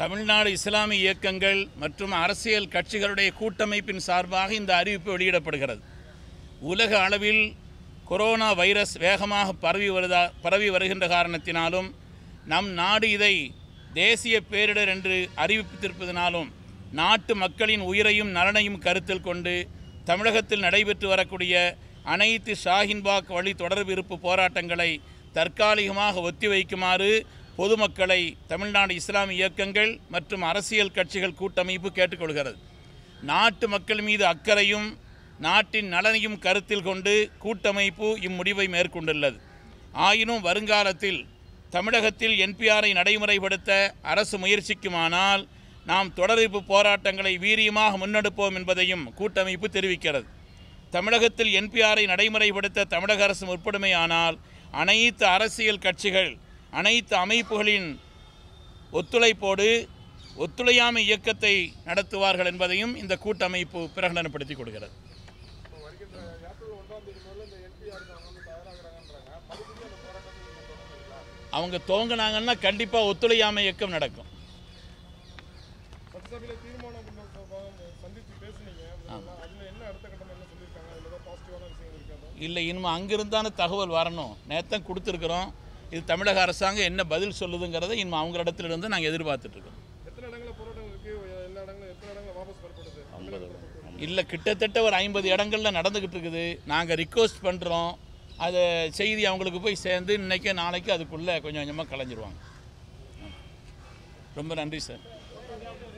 தமிழ்நாடு இஸ்லாமிய இயக்கங்கள் மற்றும் அரசியல் கட்சிகளுடைய கூட்டமைப்பின் சார்பாக இந்த அறிவிப்பு வெளியிடப்படுகிறது உலக அளவில் கொரோனா வைரஸ் வேகமாக பரவி வருதா பரவி வருகின்ற காரணத்தினாலும் நம் நாடு இதை தேசிய பேரிடர் என்று அறிவித்திருப்பதனாலும் நாட்டு மக்களின் உயிரையும் நலனையும் கருத்தில் கொண்டு தமிழகத்தில் நடைபெற்று வரக்கூடிய அனைத்து ஷாஹின்பாக் வழி தொடர்பு இருப்பு போராட்டங்களை தற்காலிகமாக ஒத்திவைக்குமாறு பொதுமக்களை தமிழ்நாடு இஸ்லாமிய இயக்கங்கள் மற்றும் அரசியல் கட்சிகள் கூட்டமைப்பு கேட்டுக்கொள்கிறது நாட்டு மக்கள் மீது அக்கறையும் நாட்டின் நலனையும் கருத்தில் கொண்டு கூட்டமைப்பு இம்முடிவை மேற்கொண்டுள்ளது ஆயினும் வருங்காலத்தில் தமிழகத்தில் என்பிஆரை நடைமுறைப்படுத்த அரசு முயற்சிக்குமானால் நாம் தொடரிப்பு போராட்டங்களை வீரியமாக முன்னெடுப்போம் என்பதையும் கூட்டமைப்பு தெரிவிக்கிறது தமிழகத்தில் என்பிஆரை நடைமுறைப்படுத்த தமிழக அரசு முற்படுமையானால் அனைத்து அரசியல் கட்சிகள் அனைத்து அமைப்புகளின் ஒத்துழைப்போடு ஒத்துழையாமை இயக்கத்தை நடத்துவார்கள் என்பதையும் இந்த கூட்டமைப்பு பிரகடனப்படுத்தி கொடுக்கிறது அவங்க துவங்கினாங்கன்னா கண்டிப்பாக ஒத்துழையாமை இயக்கம் நடக்கும் இல்லை இன்னும் அங்கிருந்தான தகவல் வரணும் நேத்தம் கொடுத்துருக்குறோம் இது தமிழக அரசாங்கம் என்ன பதில் சொல்லுதுங்கிறத இன்னும் அவங்களிடத்துல இருந்து நாங்கள் எதிர்பார்த்துட்ருக்கோம் இல்லை கிட்டத்தட்ட ஒரு ஐம்பது இடங்களில் நடந்துக்கிட்டு இருக்குது நாங்கள் ரிக்வஸ்ட் பண்ணுறோம் அது செய்தி அவங்களுக்கு போய் சேர்ந்து இன்றைக்கி நாளைக்கு அதுக்குள்ளே கொஞ்சம் கொஞ்சமாக கலைஞ்சிருவாங்க ரொம்ப நன்றி சார்